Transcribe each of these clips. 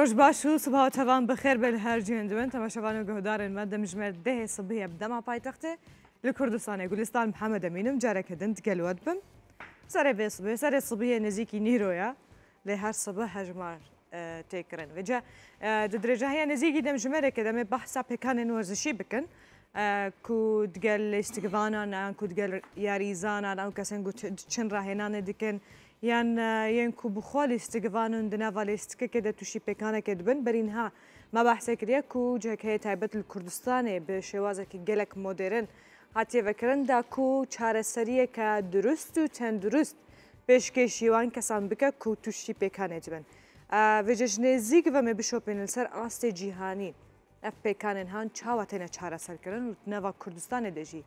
ڕۆژ باش و سبهاوتەوان بەخێر بە لە هەرجیێن دوێن تەماشەوان و گەهدارن مادە مژمێر دەهێ سبهەیە بدەما پایتەختێ لە کوردستانی گولستان حەمە دەمینم جارەکەدن گەلوت بم سەرێ بێ سبێ سەرێ سبهەیە نزیکی نیرۆیە لێ هەر سبە هەژمار اه، تێکردن وجا اه، درێژە هەیە نزیکی دەمژمێرێکە دەمێ بەحسا پێکانێن وەرزشی بکەن. اه، کو دگەل لێستگوانان ئەم کو دگەل یاریزانان ئەو کەسەن چند ڕاهێنانە دکن یان یەن و بخۆ لیستگەوان و دناوا لیستکەکە دە تووشی پێکانەکە دبن بەرینها ما بەحسەکرە و جێکەیە تایبەت کوردستانێ بە شێوازێکی گەلک مۆدرن هاتیێوەکردندا و چارەسەریەکە دروست و تەندروست پێشکێشیوان کەسان بکە و تووشی پێکانێت بن. وێژەژ نێزیک بەمێ بشۆپێنن سەر ئاستێ جیهانی ئەف پێکانن هاان چاوەتەنە چارەسەرکردن و نەوا کوردستانە دەژی.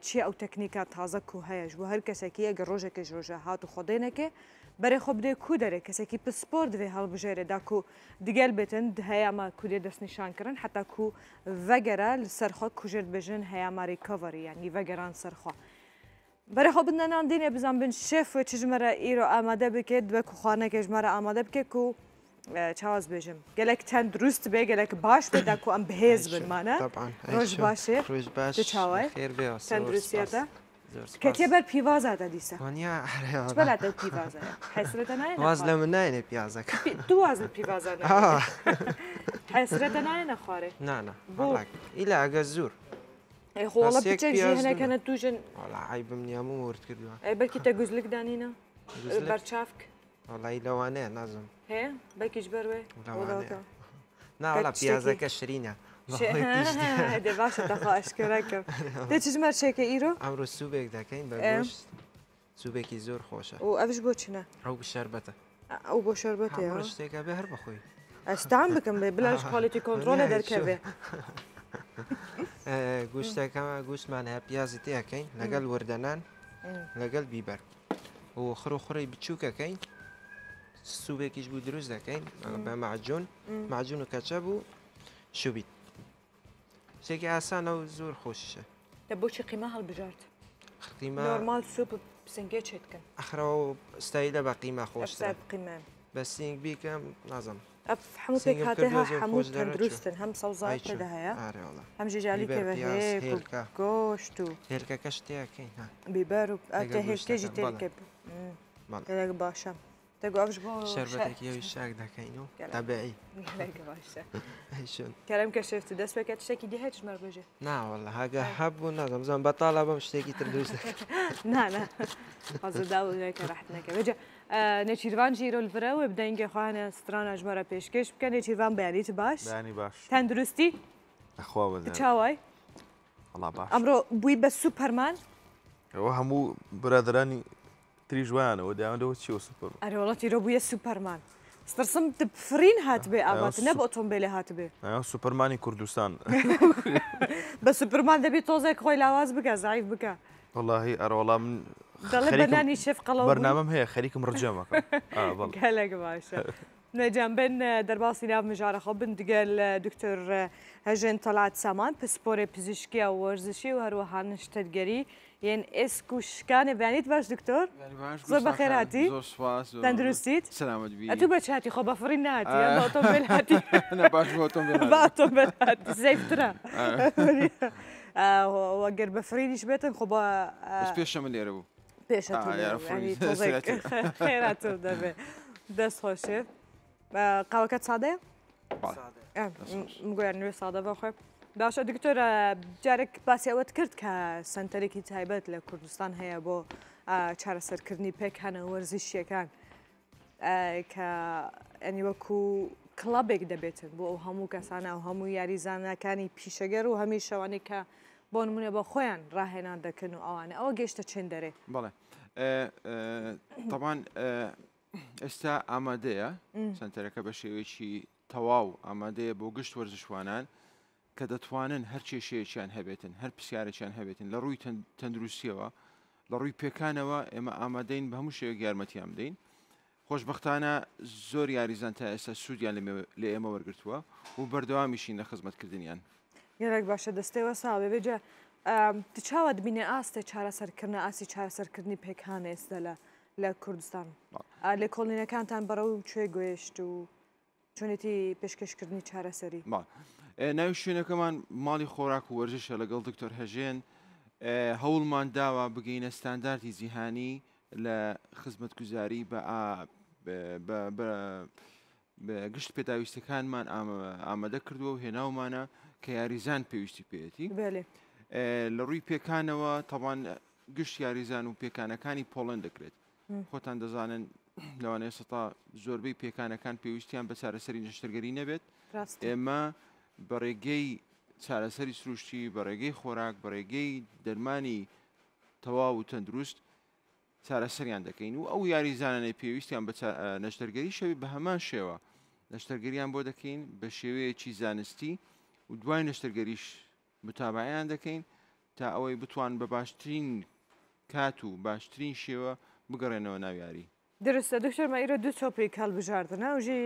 چی او تکنیکا تازه کو هیج و هر کسکی اگر روزه که روزه هات خودی نکه برای خود ده کو داره کسکی پسپورت وی هال بجره دا کو دیگل بتن هیا ما کو دست نشان کردن حتی کو وگرال سرخوا کجرد بجن هیا ما ریکاوری یعنی وگران سرخوا برای خب بدنا نان دینه بزن بن شف و چجمره ایرو آماده بکد و کو خانه که جمره آماده بکد کو چاوز بێژم تن درست بێ گەلێک باش ام بهز تن درست بێدا و ئەم بەهێز بمانە ڕۆژ باشێ چاوای تەندروستێتە؟ کەتێبەر پیوازادە دیسە واز لە من نایێ پیازەکە دوواز پیوازە حسرەتە نایە نەخوارێ نانە ئیلا ئەگە زور خۆڵە پێکەنە توژن ئای بم نیامە ورد کردووە ئەی بەرکی تە گوزلک دانینە بەرچافک وڵی لەوانەیە نازم هه بکی جبر و نه ولی پیازەکە شرینە دێ باشە دەخوا ئەشکرا کرد دەچ ژمار شێکە ئیرۆ ئەمڕۆ سوبێک دەکەین بەش سوبێکی زۆر خۆشە و ئەوش بۆ چنە ئەو شربەتە ئەو بۆ شربەت شتێکە بێ هەر بخۆی ئەستان بکەم بێ بلاش خاڵێتی کۆنتترۆلە دەرکەوێ گوشتەکە گوشتمان هەیە پیازی تەکەین لەگەڵ وردەنان لەگەڵ بیبەر و خڕ و خوڕی بچووکەکەین سوبي كيش آه، بو دروز دكاين با معجون معجون وكاتشب وشوبيت شيكي عسان او زور خوش طب بوشي قيمة هالبجارت قيمة نورمال سوب بسنجيتش هتكن اخرى استايدة بقيمة خوش بس بقيمة بس سينج بي كم نظم اف حموت بيك هاتيها حموت تندروستن هم صوزات تدها يا اري والله هم جيجالي كبه هيك وكوشتو هيركا كشتيا كين بيبارو اتا هيركا جي تيركا بلا كده باشا تقعدش بو شربتك يا الشاك داك اينو طبيعي قالك باشا شنو كلام كشفت داس بكات شتاكي دي هاتش مر بجي نا والله هاكا حب ونظم زعما بطالبه مشتاكي تردوش نا نا قصد داو هيك راحتنا كبجا نيتشيروان جيرو الفراوي بداينك خوانا سترانا جمره بيشكش بكا نيتشيروان بيانيت باش بياني باش تندرستي اخوا بزاف تشاوي والله باش امرو بوي بس سوبرمان هو همو برادراني تری جوانەوە داوەندەوە چی و سوپەر ئەرە وڵەتی ڕبووە سوپەرمان استرسم تفرین هات بێ أيوة، آبات نە بە ئۆتۆمبیلە هات بێ أيوة، سوپەرمانی کوردستان بە سوپەرمان دەبێت تۆزێک خۆی لاواز بکە زایف بکە وڵی ئەرەوەڵا من دەڵێ بەنانی شف قەڵەوە بەرنامەم هەیە خەریکم ڕجەمەکە هەلەک باشە. نەجان بن دەرباسی ناو مژارەخە بن دگەل دکتۆر هەژێن طلعت سامان پسپۆرە پزیشکی و وەرزشی و هەروەها نیشتەتگەری ين اسكو شكانه بيانيت باش دكتور زور بخير هاتي زور سواس تندرستيت سلامت بي اتو باش هاتي خو افرين هاتي انا بوتم بل هاتي انا باش بوتم بل هاتي بوتم بل هاتي زيف ترى وقر بفرين خو با بس بيش من يربو بيش هاتو يعني توزيك خيرات دبي دس خوشي قاوكت صادق بعد مقول نوي صادق بخير باشە دکتۆرە جارێک باسیەوەت کرد کە سنتەرێکی تایبەت لە کوردستان هەیە بۆ چارەسەرکردنی پێک هەنە وەرزیشیەکان کە ئەنی وەکو کلبێک دەبێتن بۆ ئەو هەموو کەسانە و هەموو یاریزانەکانی پیشەگەر و هەمی شەوانی کە بۆ نمونە بە خۆیان ڕاهێنان دەکەن و ئەوانە ئەوە گەشتە چند دەرێ بڵێ تەوان ئێستا ئامادەیە سنتەرەکە بە شێوێکی تەواو ئامادەیە بۆ گشت وەرزشوانان کە دەتوانن هەر کێشەیەکیان هەبێتن هەر پرسیارێکیان هەبێتن لە ڕووی تەندروستیەوە لە ڕووی پێکانەوە ئێمە ئامادەین بە هەموو شێوە یارمەتیان بدەین خۆشببختانە زۆر یاریزان تا ئێستا سوودیان لە ئێمە وەرگتووە و بەردەوامیشین لە خزمەتکردنیان یەرێک باشە دەستێەوە ساوێبێجە تچاوە بینێ ئاستە چارەسەرکردنە ئاسی چارەسەرکردنی پێکان ئێستا لە لە کوردستان لە کۆڵینەکانتان بەرە و کوێ گوێشت و چونێتی پێشکەشکردنی چارەسەری. ناوی شوێنەکەمان ماڵی خۆراک و وەرزشە لەگەڵ دکتۆر هەژێن هەوڵمان داوە بگەینە ستانداردی جیهانی لە خزمەت گوزاری بە گشت پێداویستەکانمان ئامادە کردووە و هێناومانە کە یاریزان پێویستی پێێتی لە ڕووی پێکانەوە تەوان گشت یاریزان و پێکانەکانی پۆڵند دەکرێت خۆتان دەزانن لەوانەیە سەتا زۆربەی پێکانەکان پێویستیان بە چارەسەری نەشتەرگەری نەبێت ئێمە بەڕێگەی چارەسەری سروشتی بەڕێگەی خۆراک بەڕێگەی دەرمانی تەواو و تەندروست چارەسەریان دەکەین و ئەو یاریزانانەی پێویستیان بە نەشتەرگەری شەوی بە هەمان شێوە نەشتەرگەریان بۆ دەکەین بە شێوەیەکی زانستی و دوای نەشتەرگەریش متابایان دەکەین تا ئەوەی بتوان بە باشترین کات و باشترین شێوە بگەڕێنەوە ناویاری دکتر ما درستە دکتۆرمە ئیرە دوو تۆپی کەڵبژاردنە وژی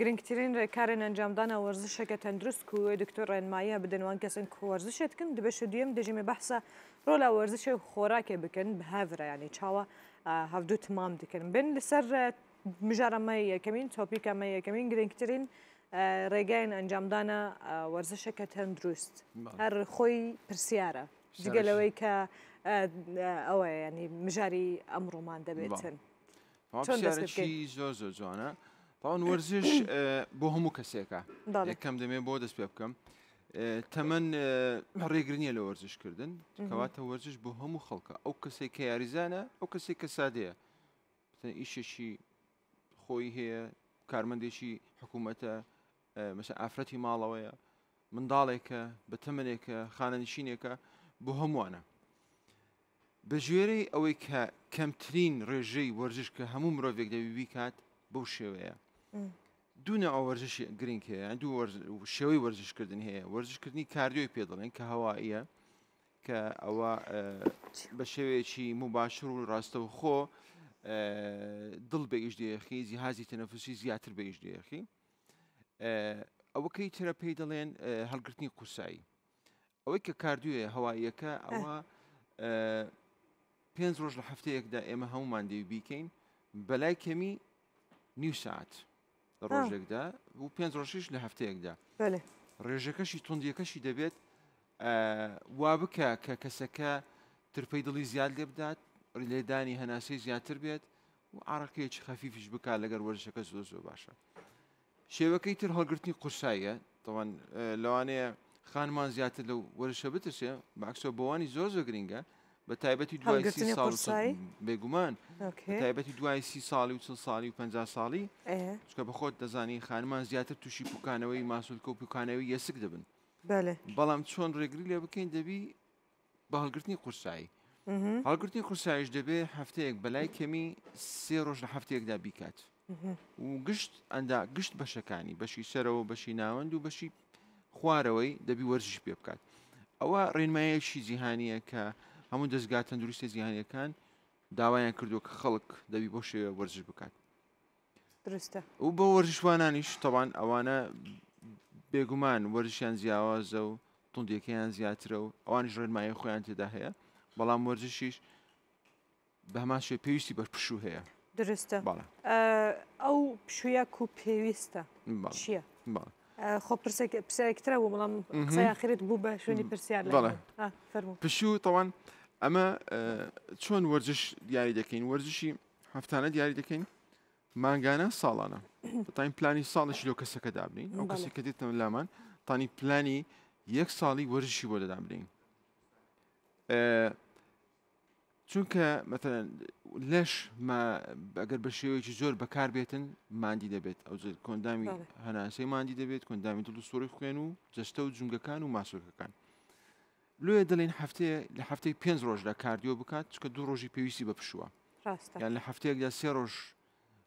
گرنگترین ڕێکارێن ئەنجامدانە وەرزشەکە تەندروست و دکتۆر ڕێنمایە بدەنوان کەسن وەرزشت کن دبش دویم دژمێ بەحسە بکن به خۆراکێ یعنی بەهاڤرایانی چاوە هەفتوو تمام دکەن بن لەسەر کمین یەکەمین تۆپیکەمە یەکەمین گرنگترین ڕێگایەن ئەنجامدانە وەرزشەکە تەندروست هەر خۆی پرسیارە جگەلەوەی کە ئەوە ینی مژاری ئەمڕۆمان دەبێتن. پاشارێکی زۆر زۆر جوانە تاوان وەرزش بۆ هەموو کەسێکە یەکەم دەمێ بۆ دەست پێ بکەم تەمەەن ڕێگرنیە لە وەرزشکردن کەواتە وەرزش بۆ هەموو خەڵکە ئەو کەسێک کە یاریزانە ئەو کەسێک کە سادەیە ئیشێکی خۆی هەیە کارمەندێکی حکوومەتە مەسە ئافرەتی ماڵەوەیە منداڵێکە بە تەمەنێکە خانەنشینێکە بۆ هەمووانە بە ژێرەی ئەوەی کە کەمترین ڕێژەی وەرزش کە هەموو مرۆڤێک دەویبی کات بەو شێوەیە دوونە ئەو وەرزشی گرنگ هەیە دوو شێوەی وەرزشکردن هەیە وەرزشکردنی کاردیۆی پێ دەڵێن کە هەواییە کە ئەوە بە شێوەیەکی موباشر و ڕاستەوە خۆ دڵ بەگەیش دێخی زیهازی تەنەفسی زیاتر بەیش دێخی ئەوەکەی ترە پێی دەڵێن هەلگرتنی قوسایی ئەوەی کە کاردوێ هەواییەکە ئەوە پێنج ڕۆژ لە هەفتەیەکدا ئێمە هەمومان دەوی بیکەین بەلای کەمی نیو ساعت ڕۆژێکدا و پێنج ڕۆژیش لە هەفتەیەکدا ڕێژەکەشی توندیەکەشی دەبێت وا بکە کە کەسەکە ترپەی دڵی زیاد لێ بدات لێدانی هەناسی زیاتر بێت و ئاڕقەیەکی خەفیفیش بک لەگەر وەرزەکە زۆ زۆ باشە. شێوەکەی تر هەڵگرتنی قورساییە لەوانەیە خانمان زیاتر لە وەرشە بترسێ باکسۆ بەوانی زۆر زۆ گرنگە بە تایبەتی دوای سی ساڵ بێگومان تایبەتی دوای سی ساڵی و چل ساڵی و پ ساڵی چکە بەخۆت دەزانی خانمان زیاتر تووشی پوکانەوەی ماسوولکە و پوکانەوەی یەسک دەبن بەڵام چۆن ڕێگری لێ بکەین دەبی بە هەڵگرتنی قورسایی هەڵگرتنی قورسایش دەبێ هەفتەیەک بەلای کەمی سێ ڕۆژ لە هەفتەیەکدا بیکات و گشت ئەندا گشت بەشەکانی بەشی سەرەوە بەشی ناوەند و بەشی خوارەوەی دەبی وەرزش پێ بکات ئەوە ڕێنمایەکی جیهانیە کە هەموو دەستگا تەندروستی زیانیەکان داوایان کردو کە خەڵک دەبی بۆ شێوە وەرزش بکات درستە و بە وەرزشوانانیش تەوان ئەوانە بێگومان وەرزشیان جیاوازە و تونندەکەیان زیاترە و ئەوانش ڕێنمایە خۆیان تێدا هەیە بەڵام وەرزشیش بە هەمان شوێ پێویستی بە پشوو هەیە درستە ئەو پشویە و پێویستە چییە؟ خۆ پرسێکترە و بەڵام قسەیان خرێت بوو بە شوێنی پرسیار پشوو تەوان ئەمە چۆن وەرزش دیاری دەکەین وەرزشی هەفتانە دیاری دەکەین ماگانە ساڵانە تاین پلانی ساڵش لۆ کەسەکە دابنین ئەو کەسێک کە دێتە لامان تانی پلانی یەک ساڵی وەرزشی بۆ دەدابنین چونکە مەمثلەن لەش ئەگەر بە شێوەیەکی زۆر بەکار بێتن مادی دەبێت ئەو کۆندامی هەناسەی مادی دەبێت کۆندامی دڵ و سوۆری خوێن و جەستە و جونگەکان و ماسوکەکان لێ دەڵێن هەفتەیە لە هەفتەی پێنج ڕۆژ لە کاردیۆ بکات چکە دوو ڕۆژی پێویستی بە پشووە یان لە هەفتەیەک یا سێ ڕۆژ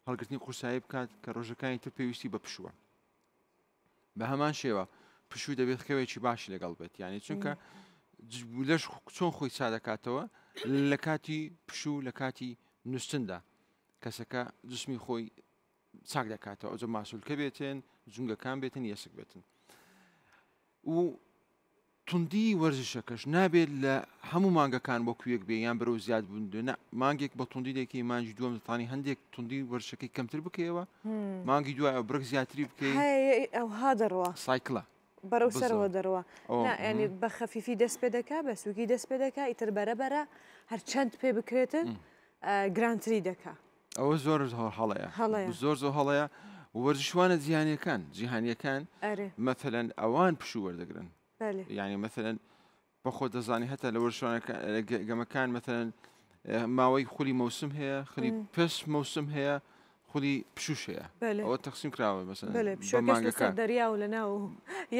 هەڵگرتنی قورسایی بکات کە ڕۆژەکانی تر پێویستی بە پشووە بە هەمان شێوە پشوو دەبێت خەوێکی باشی لەگەڵ بێت یانی چونکە لەش چۆن خۆی سا دەکاتەوە لە کاتی پشوو لە کاتی نووسندا کەسەکە جسمی خۆی چاک دەکاتەوە ئەوجە ماسوولکە بێتێن جونگەکان بێتن یەسک بێتن و توندی وەرزشەکەش نابێت لە هەموو مانگەکان بۆ کوێک بێ یان بەرەو زیاد بوون مانگێک بە توندی دێکی مانجی دووەم زانانی هەندێک توندی وەرشەکەی کەمتر بکەیەوە مانگی دوای برک زیاتری بکەیت ئەو ها دەڕوە سایکلە بەرەو سەرەوە دەڕوە ینی بە خەفیفی دەست پێ دەکا بە سوگی دەست پێ دەکا ئیتر بەرەبەرە هەرچەند پێ بکرێتن گرانتری دەکا ئەوە زۆر هەڵەیە زۆر زۆر هەڵەیە وەرزشوانە جیهانیەکان جیهانیەکان مەثلەن ئەوان پشووەردەگرن یعنی مثلەن بە خۆ دەزانانی هەتا لە وەرشوانەکە گەمەکان مثلەن ماوەی خولی مەوسم هەیە خلی پس مەوسم هەیە خولی پشوش هەیە ئەوە تەقسیم کراوە مەسەمانگەکە دەریا و لە ناو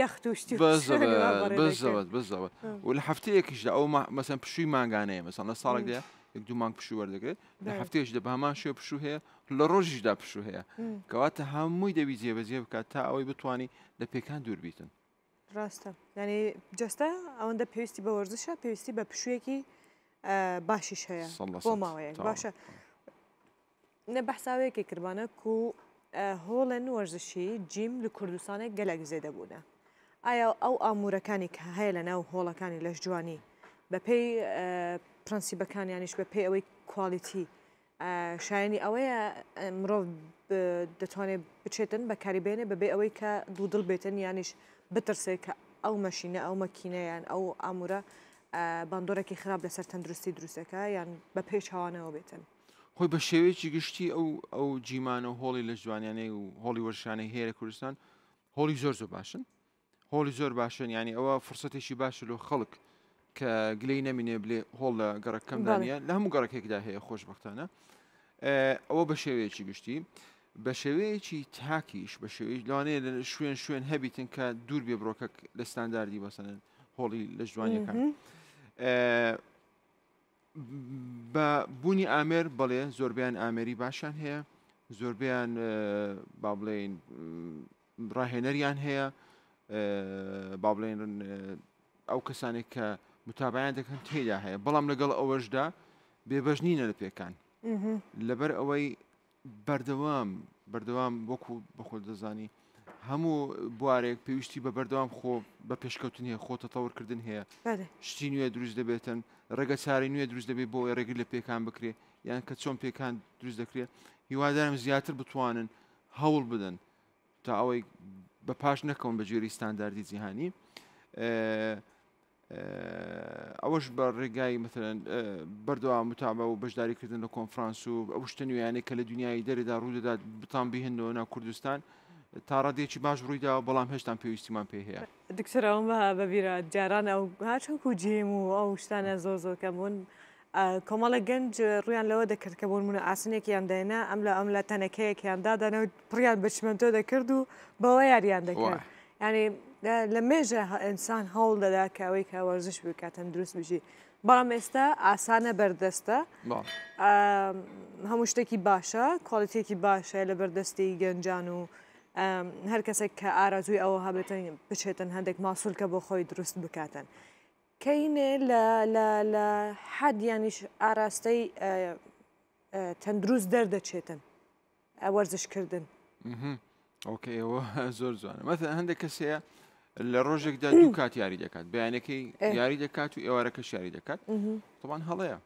یەختوشتی بزەوت بزەوت و لە هەفتەیەکیشدا ئەو مەسەن پشووی ماگانەیە مەسەن لە ساڵێک دەیە یەک دوو مانگ پشوو وەردەگرێت لە هەفتەیەش دە بەمان شێ پشوو هەیە لە ڕۆژیشدا پشوو هەیە کەواتە هەمووی دەوی جێبەجێ بکات تا ئەوەی بتانی لە پێکان دوور بیتن. ڕاستە ینی جستە ئەوەندە پێویستی بە وەرزشە پێویستی بە پشوویەکی باشیش هەیە بۆ ماوەیە باشە نە بەحساوەیەکی کردبانە و هۆڵەن وەرزشی جیم لە کوردستانێک گەلک زێ دەبوونە ئایا ئەو ئامورەکانی کە هەیە لە ناو هۆڵەکانی لەش جوانی بە پێی پرەنسیبەکانیانیش بە پێی ئەوەی کوالیتی شایانی ئەوەیە مرۆڤ دەتوانێت بچێتن بە کاریبێنێ بەبێ ئەوەی کە دوودڵ بێتن یانیش بترسێت کە ئەو مەشینە ئەو مەکینەیان ئەو ئامورە باندۆرەی خراپ لەسەر تەندروستی دروستەکە یان بە پێش هاوانەوە بێتن خۆی بە شێوەیەکی گشتی ئەو ئەو جیمانە و هۆڵی لە جوانیانەی و هۆڵی وەرشانەی هێرە کوردستان هۆڵی زۆر زۆر باشن هۆڵی زۆر باشن ینی ئەوە فرسەتێکی باشە لە خەڵک کە گلەی نەمینێ بلێ هۆڵ لە گەڕەکەم دانیە لە هەموو گەڕەکێکدا هەیە خۆشببختانە ئەوە بە شێوەیەکی گشتی. بە شێوەیەکی تاکیش بە شێوەیە لەوانەیە لە شوێن شوێن هەبیتن کە دوور بێ بڕۆکە لە ستانداردی بەسەن هۆڵی لە جوانیەکان بە بوونی ئامێر بڵێ زۆربیان ئامێری باشیان هەیە زۆربیان با بڵێن ڕاهێنەریان هەیە با بڵێن ئەو کەسانێک کە متابیان دەکەن تێدا هەیە بەڵام لەگەڵ ئەوەشدا بێبەژنینە لە پێکان لەبەر ئەوەی بەردەوام بەردەوام وەکو بەخۆ دەزانی هەموو بوارێک پێویستی بە بەردەوام خۆ بە پێشکەوتن هەیە خۆتە تەورکردن هەیە شتی نوێ دروست دەبێتن ڕێگە چاری نوێ دروست دەبێت بۆ ێرەگر لە پێکان بکرێ یان کە چۆن پێکان دروست دەکرێت هیوادارم زیاتر بتوانن هەوڵ بدەن تا ئەوەی بە پاش نەکەون بە جێری ستانداردی جیهانی ئەوەش بە ڕێگای مثلەن بەردەوا متابە و بەشداریکردن لە کۆنفرانس و ئەو شتە نویانەیە کە لە دنیای دەرێدا ڕوودەدات بتان بهێنەوە نا کوردستان. تاڕادێکی باش ڕوویدا بەڵام هێشتان پێویستیمان پێ هەیە دکتەرەوەمە بەبیرە جاران ئەو هاچەک و جێم و ئەو شتانە زۆ زۆرکە بوون کۆمەڵە گەنج ڕویان لەوە دەکرد کە بۆن منە ئاسنێکیان دێنا ئەم لە ئەم لە تەنەکەیەکیان دادانەوە پڕیان بچمەنتۆ دەکرد و بەوە یاریان دەکرد ینی لە مێژە ئینسان هەوڵ دەدا کەوەی کە وەرزش بکاتەم دروست بژی بەڵام ئێستا ئاسانە بەردەستە هەموو شتێکی باشە کۆڵیتێکی باشە لە بەردەستی گەنجان و هەر کەسێک کە ئارازووی ئەوە هەبێتن بچێتن هەندێک ماسوولکە بۆ خۆی دروست بکاتن. کەینێ لە حد یانیش ئاراستەی تەندروست دەردەچێتن وەرزشکردن. ئۆکە ئێوە زۆر جوانە مەتە هەندێک کەسەیە لە ڕۆژێکدا دوو کات یاری دەکات بەیانەکەی یاری دەکات و ئێوارەکە شاری دەکات تەوان هەڵەیە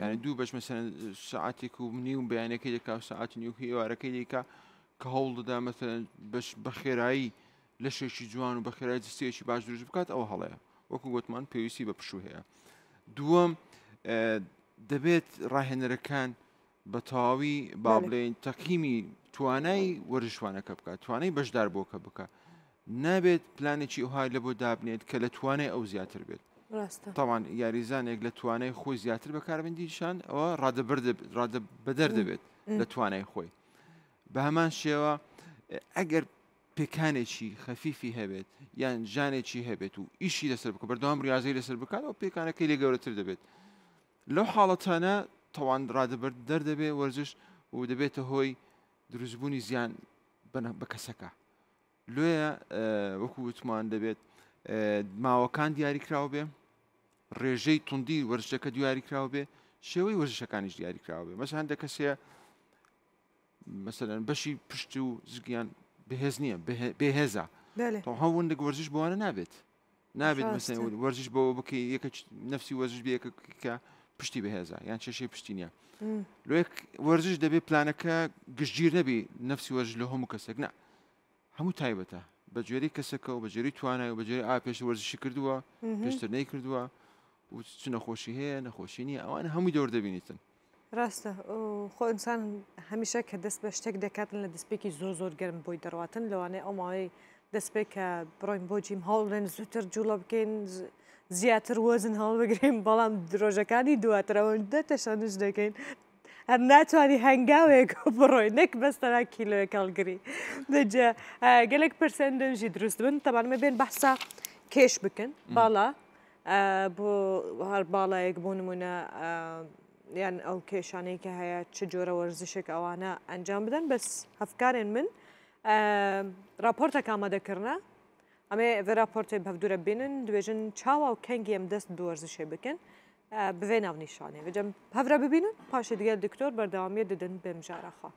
یعنی دوو بەش مەسەن سعاتێک و نیوم بەیانەکەی دەکا سعات نیوکی ئێوارەکەی دیکە کە هەوڵ دەدا مەسەن بەش بەخێرایی لە شێشی جوان و بەخێرای جستێکی باش دروست بکات ئەو هەڵەیە وەکو گوتمان پێویستی بە پشوو هەیە دووەم دەبێت ڕاهێنەرەکان بە تەواوی با بڵێن تەقیمی توانای وەرشوانەکە بکات توانای بەشدار بۆکە بکە نابێت پلانێکی ئوهای لە بۆ دابنێت کە لە توانای ئەو زیاتر بێت تاوان یاریزانێک لە توانای خۆی زیاتر بەکاربندیشان ئەوە ڕادە بەدەر دەبێت لە توانای خۆی بە هەمان شێوە ئەگەر پێکانێکی خەفیفی هەبێت یان ژانێکی هەبێت و ئیشی لەسەر بکە بەردەوام ریازی لەسەر بکات و پێکانەکەی لێ گەورەتر دەبێت لەو حاڵەتانە تەوان ڕادەبەر دەردەبێت وەرزش و دەبێتە هۆی دروستبوونی زیان بە کەسەکە لێە وەکو وتمان دەبێت ماوەکان دیاریکراوە بێ ڕێژەی توندی وەرزەکە دیاریکراوە بێ شێوەی وەرزشەکانیش دیاریکراوە بێ مەسە هەندە کەسەیە مەسەرەن بەشی پشت و زگیان بەهێز نییە بێهێزا هەوندە وەرزش بوانە نابێت نابێت وەرزش بەوە بکەی یەکە نفسی وەرزش بێکە پشتی بەهێزا یان چێشەی پشتی نییە لێک وەرزش دەبێت پلانەکە گشتگیر نەبی نفسی وەرزش لە هەموو کەسێک نە هەموو تایبەتە بە جێری کەسەکە و بە جێری توانای و بە جێری ئا پێش وەرزشی کردووە پێشتر نەی کردووە و چ نەخۆشی هەیە نەخۆشی نیە ئەوانە هەمووی دەور دەبینیتن ڕاستە خۆ ئینسان هەمیشە کە دەست بە شتێک دەکاتن لە دەستپێکی زۆ زۆر گەرم بۆی دەڕاتن لەوانێ ئەو ماوەی دەستپێک کە بڕۆین بۆ جیم هەوڵێن زووتر جوڵە بکەین زیاتر وەزن هەڵ بگرین بەڵام درۆژەکانی دواترەوە دەتەشانش دەکەین ئەم ناتوانانی هەنگاوێک بڕۆی نەک بەستەرا کیلۆ کەڵگری دەجێ گەلێک پرسەندنجی دروست بن تەبانمە بێن بەسا کێش بکن باڵا بۆ هەر باڵایەک بۆ نمونە یان ئەو کێشانەی کە هەیە چ جۆرە وەرزشێک ئەوانە ئەنجام بدەن بەس هەفکارێن من راپۆرتە ئامادەکردە ئەمێ ڤێراپۆرتێ بەفدورە بینن دوێژن چاوا و کەنگی ئەم دەست بوەرزشێ بکەن. بێ ناونیشانێ بجەم هەورە ببینن پاشە دیگە دکتۆر بەردەوامیە ددن بمژارەخە.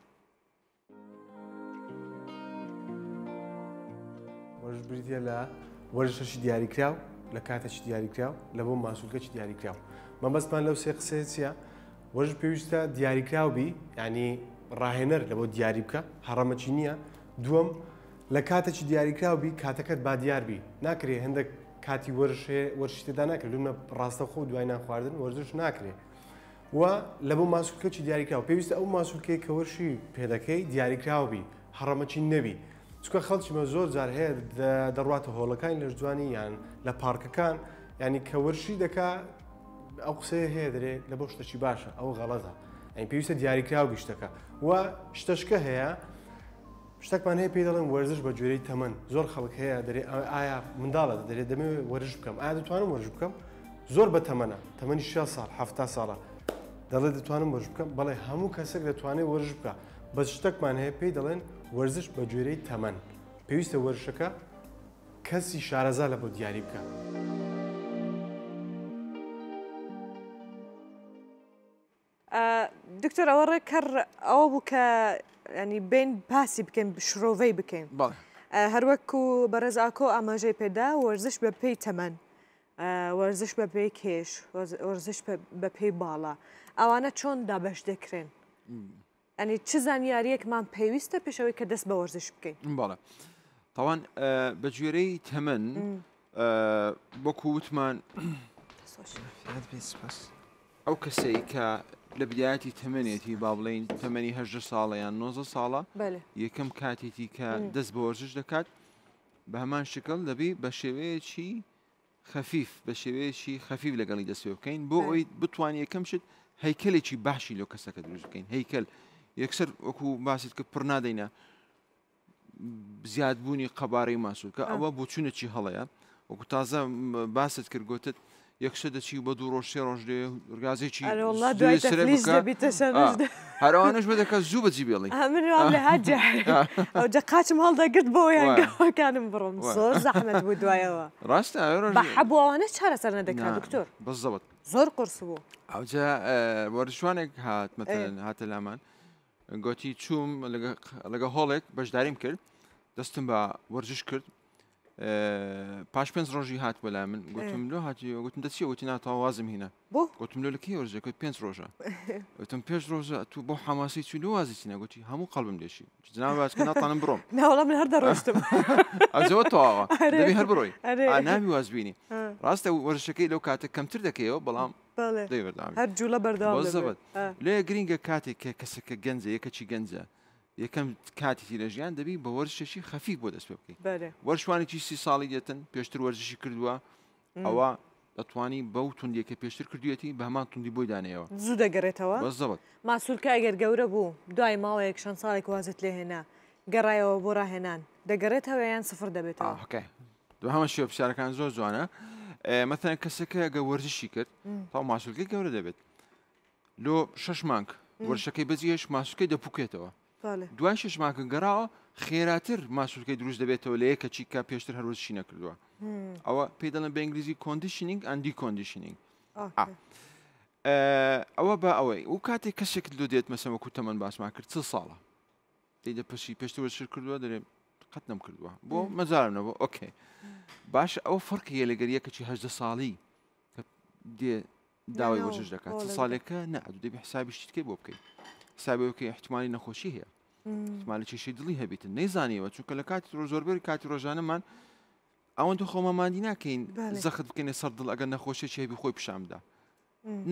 وەرش بریتە لە وەرشەشی دیاریکرااو لە کاتەشی دیاریکرااو لە بۆ ماسوولکەی دیاریکرااو. مەبەستمان لەو سێ قسەیە وەرش پێویستە دیاریکرااوبی ینی ڕاهێنەر لە بۆ دیاری بکە هەڕەمەچی نییە دووەم لە کاتەی دیاریکرااوبی کاتەکەت با دیاربی ناکرێ هەندێک کاتی وەرشێ وەرشیتەدا ناکردونە ڕاستە خۆ دوای ناخواردن وەرزش ناکرێ و لە بۆ ماسوولکە چی دیاریکراوە پێویستە ئەو ماسوولکەی کە وەرشی پێدەکەی دیاریکراوبی هەڕەمەچی نەبی چکە خەڵکیمە زۆر جار هەیە دەڕاتە هۆڵەکان لە جوانی یان لە پارکەکان ینی کە وەرشی دەکا ئەو قسەیە هەیە دەرێ لە بۆ شتەشی باشە ئەو غەڵەدا ئەین پێویستە دیاریکراوبی شتەکە و شتەشکە هەیە شتێکمان هەیە پێی دەڵێن وەرزش بە جوێرەی تەمەەن زۆر خەڵک هەیە دەێ ئایا منداڵە دەرێت دەمێ وەرش بکەم ئایا دەتوانم وەرش بکەم زۆر بە تەمەە تەمەنی 6 سال هەفتا ساڵە دەڵێ دەتوانم وەرش بکەم بەڵێ هەموو کەسێک دەتوانێت وەرش بکە بە شتێکمان هەیە پێی دەڵێن وەرزش بە جوێرەی تەمەەن پێویستە وەرشەکە کەسی شارەزا لە بۆ دیاری بکە. دکتۆر ئەوە ڕێ کەڕ ئەوە بوو کە ینی بین پاسی بکەین بشرۆڤەی بکەین هەروەک و بەرەزاکۆ ئاماژەی پێدا وەرزش بە پێی تەمەەن وەرزش بە پێی کێش وەرزش بە پێی باڵا ئەوانە چۆن دابش دەکرێن ئەنی چ زانیاریەکمان پێویستە پێشەوەی کە دەست بە وەرزش بکەین باڵە تاوان بە جوێرەی تەمەەن بۆکو وتمان ئەو کەسەی کە لە بدایەتی تەمەنێتی با بڵین تەمەنی هەژ ساڵیان 90 ساڵە یەکەم کاتێتی کە دەست بۆرزش دەکات بە هەمان شکل دەبی بە شێوەیەکی خەفیف بە شێوەیەکی خەفیف لەگەڵی دەسێ بکەین بۆ ئەوی بتوان یەکەم شت هەیکلێکی باشی لۆ کەسەکە دروست بکەین هەیکل یەکسەر وەکو باسیت کە پڕ نادەینە زیادبوونی قەبارەی ماسوکە ئەوە بۆ چونەچی هەڵەیە وەکو تازە باست کردگوتت یەکسە دەچی بە دوو ڕۆژ سێ ڕۆژ دێ ڕگازێکی هەروانش بەدەکە زوو بەجی بێڵی ئەوجە قاچم هەڵدەگرت بۆ یانگەوەکانم بڕم زۆر زەحمت بوو دوایەوە ڕاستە حەبووانە چارەسەر نەدەکات دکتۆر بەزەوت زۆر قرس بوو ئەوجە وەرشوانێک هات هاتە لامان گوتی چووم لەگە هۆڵێک بەشداریم کرد دەستم بە وەرزش کرد پاش پێنج ڕۆژی هات بەلا من گوتم لۆ هاتی گوتم دەچی وتی ناتاوازم هینە گوتم لۆ لەکی ۆژەکەت پێنج ڕۆژە وتم پێش ڕۆژە تو بۆ حماسی چی لوازی چینە گوتی هەموو قەڵبم دێشی جناوازکە ناتانم بڕۆم ناوەڵام من هەردا ڕۆشتم ئەزەوە تەواوە دەبی هەر بڕۆی ناوی وازبینی ڕاستە وەرشەکەی لەو کاتە کەمتر دەکەیەوە بەڵام هەر جوولە بەرداوە لێ گرینگە کاتێک کە کەسەکە گەنجە یەکەچی گەنجە یەکەم کاتی تیرەژیان دەبی بە وەرشێکی خەفی بۆ دەست پێ بکەیت وەرشوانێکی سی ساڵی دێتن پێشتر وەرزشی کردووە ئەوە دەتوانی بەو توندیەکە پێشتر کردوێتی بە هەمان توندی بۆی دانەوە زوو دەگەڕێتەوە بەزەوت ماسوولکە ئەگەر گەورە بوو دوای ماوەیەک شەن ساڵێک وازت لێهێنا گەڕایەوە بۆ ڕاهێنان دەگەڕێتەوە یان سفر دەبێتەوە دو هەمە شێ پرسیارەکان زۆر جوانە مەتەن کەسەکە ئەگە وەرزشی کرد تا ماسوولکە گەورە دەبێت لۆ شش مانک وەرشەکەی بەزیەش ماسوکەی دەپوکێتەوە دوای شش ماکن گەراوە خێراتر ماسوولکەی دروست دەبێتەوە لە یەکە چیکە پێشتر هەروەشی نەکردووە ئەوە پێ دەڵن بە ئنگلیزی کۆندیشنینگ ئەندی کۆندیشنینگ ئەوە بە ئەوەی و کاتێک کەسێکت لۆ دێت مەسەمە کو تەمەەن باسما کرد چ ساڵە دیدە پشی پێشتەوە شر کردووە دەێ قەت نم کردووە بۆ مەزارمەوە ئۆکێ باش ئەو فەرقیە لەگەر یەکەچی هەشدە ساڵی کە دێ داوای وەژش دەکات ساڵێکە نەدو دەبی حسابی شتکەی بۆ بکەیت سابەوەکە احتمالی نەخۆشی هەیە احتمالی چشی دڵی هەبیتن نەیزانیەوە چونکە لە کاتی ڕۆ زۆربەر کاتی ڕۆژانەمان ئەوەن تو خۆمەماندی ناکەین زەخت بکەینە سەر دڵ ئەگەر نەخۆشی چێبی خۆی پیشامدا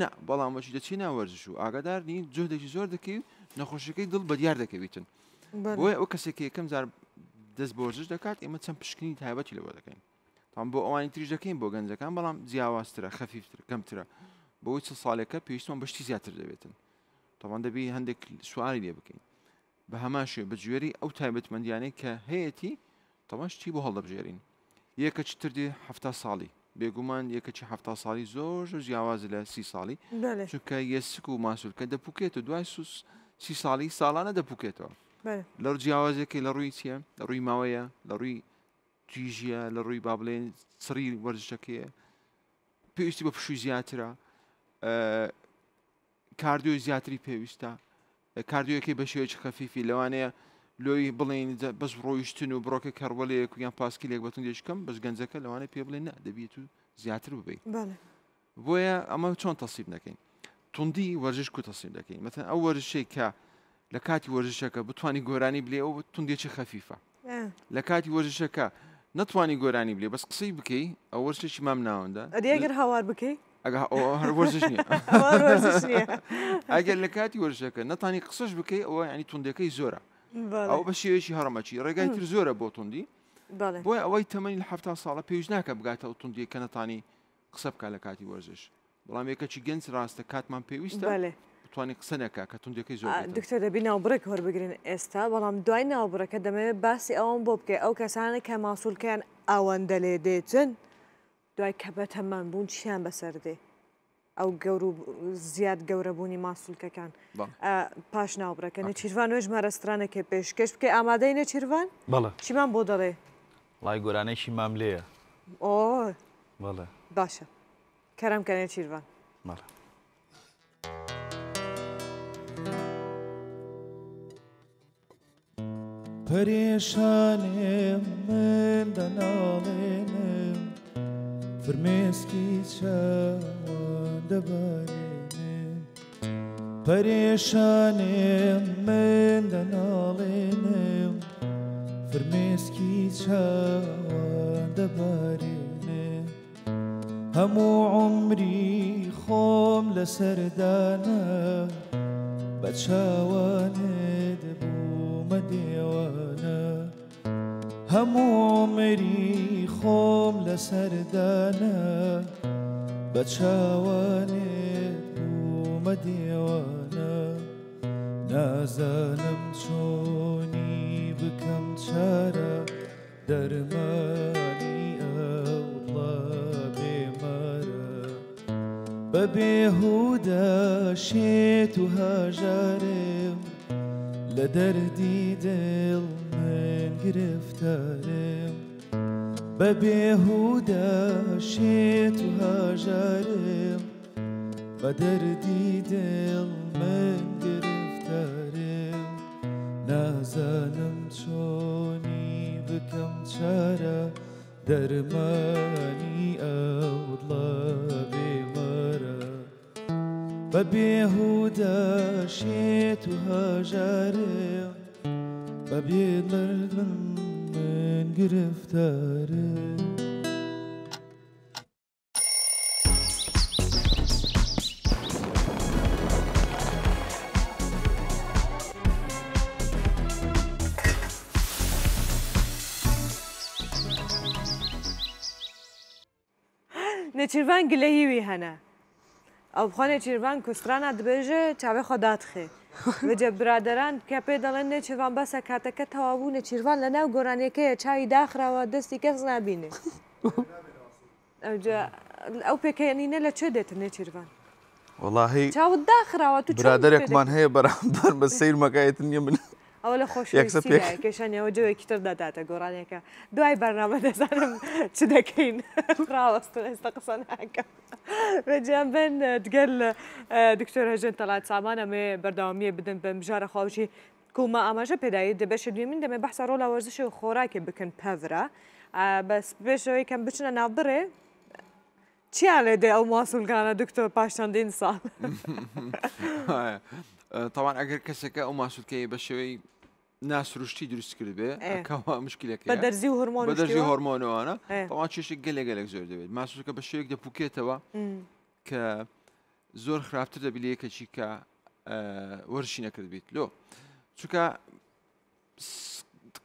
نه بەڵام بەچی دەچی ناوەرزش و ئاگادار نین جۆدێکی زۆر دەکەی نەخۆشەکەی دڵ بەدیار دەکەویتن بۆی ئەو کەسێکی یەکەم زار دەست بۆرزش دەکات ئێمە چەند پشکنی تایبەتی لەوە دەکەین تام بۆ ئەوانی تریش دەکەین بۆ گەنجەکان بەڵام جیاوازترە خەفیفتر کەمترە بۆی چه ساڵێکە پێویستمان بەشتی زیاتر دەبێتن تەوان دەبی هەندێک سواری لێ بکەین بە هەماشێ بەجوێری ئەو تایبەتمەندیانەی کە هەیەی تەماش چی بۆ هەڵدەبژێرین یەکە چ تردی هەفتا ساڵی بێگومان یەکەچی هەفتا ساڵی زۆر جیاواز لە سی ساڵی چونکە یسک و ماسوولکە دەپوکێت و دوای سوس سی ساڵی ساڵانە دەپوکێتەوە لەڕ جیاوازێکی لە ڕووی چیە لە ڕووی ماوەیە لە ڕووی تیژیە لە ڕووی با بڵێن سری وەرزشەکەیە پێویستی بە پشووی زیاترە کاردیۆ زیاتری پێویستە کاردیۆەکەی بە شێوەی خەفیفی لەوانەیە لۆی بڵین بەس ڕۆیشتن و بڕۆکە کەڕوەلەیەک یان پاسکیلێک بەتون دێشکەم بەس گەنجەکە لەوانە پێ بڵێن نە دەبێت و زیاتر ببیت بۆیە ئەمە چۆن تەسیب نەکەین توندی وەرزش و تەسیب دەکەین مەتەن ئەو وەرزشێک کە لە کاتی وەرزشەکە بتانی گۆرانی بلێ ئەو توندێکی خەفیفە لە کاتی وەرزشەکە نتوانی گۆرانی بلێ بەس قسەی بکەی ئەو وەرزشی مام ناوەندە ئەگەر هاوار بکەی ئەگەر لە کاتی وەرزەکە نەتانی قسەش بکەی ئەوە ینی توندەکەی زۆرە ئەو بە شێوێکی هەرمەچی ڕێگای تر زۆرە بۆ توندی بۆی ئەوەی تەمەنی هەفتا ساڵە پێویش ناکە بگاتە ئەو توندی کە نەتانی قسە بکە لە کاتی وەرزش بەڵام یەکەچی گەنج ڕاستە کاتمان پێویستە توانانی قسەنەکە کە تونندەکەی زۆر دکتۆر دەبی ناوبڕێک هەربگرین ئێستا بەڵام دوای ناوبڕەکە دەمەوێت باسی ئەوم بۆ بکەی ئەو کەسانە کە ماسوولکەیان ئاوەندە لێ دێچن دوای کە بە هەمان بوون چیان بەسەردێ ئەو گەور و زیاد گەورەبوونی ماسوولکەکان پاش ناوبڕەکە نەچیروان وێژمە ڕسترانەکە پێشکەش بکە ئامادەی نەچیروان چیمان بۆ دەڵێ لای گۆرانێکی مام لێە ئۆ باشە کەرم کە نەچیروان مەڵە پریشانیم من دنالینم فرمێسکی دەبارێنێ پەرێشانێ من دەناڵێنێم فرمێسکی دەبارێنێ هەموو عمری خۆم لە سەردانە بە چاوانێ دەبوومە دێوانە هەموو مری خۆم لەسەردانە بە چاوانێ بوومە دێوانە نازانم چۆنی بکەم چارە دەرمانی ئەوڵە بێمارە بە بێهودە شێت و هاژارێم لە دەردی دڵ گرفتارم به بیهودا شیت و هاجرم و دردی دل من گرفتارم نازانم چونی بکم چاره درمانی اولا بیمارا به بیهودا شیت و هاجرم و بیاد من گرفتاره نچیروان گلهی وی هنه او بخواه نچیروان کسرانه دبیجه چاوه خدا خیه بەجە برادران کە پێ دەڵێن نێچێوان بەسە کاتەکە تەوابوو نەچیروان لە ناو گۆرانەکەیە چاوی داخراوە دەستی کەس نبینێ ئەو پێکەێنینە لە چێ دێتن نێچیروان وڵی چاوت داخراوە تو برادێکمان هەیە بەرامدار بە سیر مەکایەت نیە من ئەوە لە خۆشکێشان ئەوە جوێکی تر دەداتە گۆڕانێکە دوای بەرنامە دەزانم چ دەکەین ڕاوەستن ئێستا قسە ناکە بەجیان بن دگەر لە دکتۆرە ژێن تەڵات سامانەمێ بەرداوامیە بدن بە بژارە خاوشی کومە ئاماژە پێداایی دەبێش دوێ من دەمێ بەحسا ڕۆڵا وەرزشی و خۆراکێ بکەن پەڤرا بەس پێشەوەی کەم بچنە ناوبڕێ چیان لێ دێ ئەو ماسوولگانە دکتۆر پاشتان دین ساڵ. طبعا اگر کەسەکە ئەو ماسوودکەی بە شێوەی ناسروشتی دروست کرد بێ ئەکەوا مشکلەکە بە دەرزی هۆرمۆن بە دەرزی هۆرمۆنەوەانە ئەوان چێشی گەلێ گەلێک زۆر دەبێت ماسوودکە بە شێوەیەک دەپوکێتەوە کە زۆر خراپتر دەبیلەیە کەچی کە وەرشی نەکردبیت لۆ چونکە